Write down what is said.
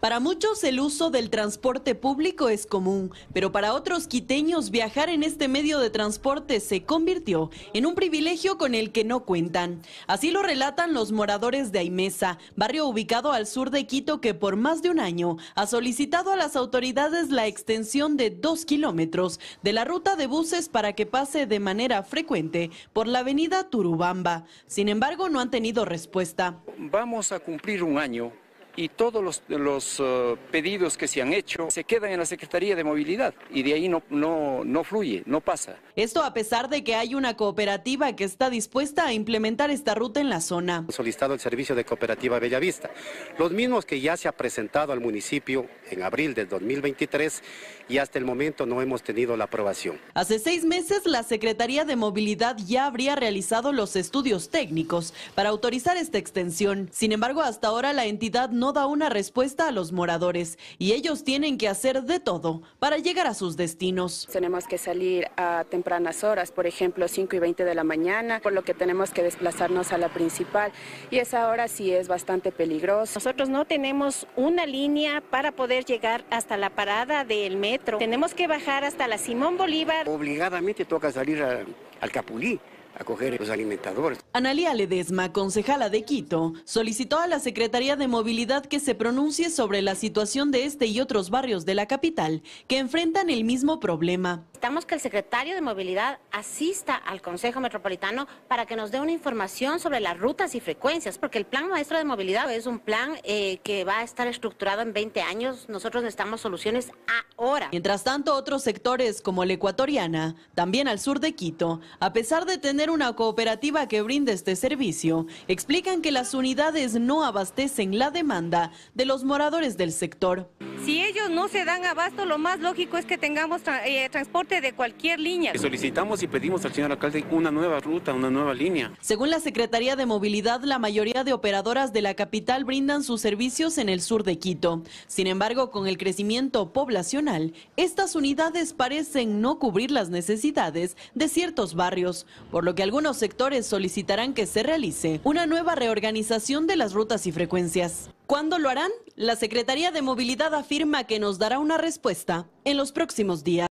Para muchos el uso del transporte público es común, pero para otros quiteños viajar en este medio de transporte se convirtió en un privilegio con el que no cuentan. Así lo relatan los moradores de Aimesa, barrio ubicado al sur de Quito que por más de un año ha solicitado a las autoridades la extensión de dos kilómetros de la ruta de buses para que pase de manera frecuente por la avenida Turubamba. Sin embargo, no han tenido respuesta. Vamos a cumplir un año y todos los, los eh, pedidos que se han hecho se quedan en la Secretaría de Movilidad y de ahí no, no, no fluye, no pasa. Esto a pesar de que hay una cooperativa que está dispuesta a implementar esta ruta en la zona. Solicitado el servicio de cooperativa Bellavista, los mismos que ya se ha presentado al municipio en abril del 2023 y hasta el momento no hemos tenido la aprobación. Hace seis meses la Secretaría de Movilidad ya habría realizado los estudios técnicos para autorizar esta extensión. Sin embargo, hasta ahora la entidad no no da una respuesta a los moradores y ellos tienen que hacer de todo para llegar a sus destinos. Tenemos que salir a tempranas horas, por ejemplo 5 y 20 de la mañana, por lo que tenemos que desplazarnos a la principal y esa hora sí es bastante peligroso. Nosotros no tenemos una línea para poder llegar hasta la parada del metro. Tenemos que bajar hasta la Simón Bolívar. Obligadamente toca salir al Capulí acoger los alimentadores. Analía Ledesma, concejala de Quito, solicitó a la Secretaría de Movilidad que se pronuncie sobre la situación de este y otros barrios de la capital que enfrentan el mismo problema. Necesitamos que el secretario de Movilidad asista al Consejo Metropolitano para que nos dé una información sobre las rutas y frecuencias, porque el Plan Maestro de Movilidad es un plan eh, que va a estar estructurado en 20 años. Nosotros necesitamos soluciones ahora. Mientras tanto, otros sectores como la ecuatoriana, también al sur de Quito, a pesar de tener una cooperativa que brinde este servicio, explican que las unidades no abastecen la demanda de los moradores del sector. Si ellos no se dan abasto, lo más lógico es que tengamos eh, transporte de cualquier línea. Solicitamos y pedimos al señor alcalde una nueva ruta, una nueva línea. Según la Secretaría de Movilidad, la mayoría de operadoras de la capital brindan sus servicios en el sur de Quito. Sin embargo, con el crecimiento poblacional, estas unidades parecen no cubrir las necesidades de ciertos barrios, por lo que algunos sectores solicitarán que se realice una nueva reorganización de las rutas y frecuencias. ¿Cuándo lo harán? La Secretaría de Movilidad afirma que nos dará una respuesta en los próximos días.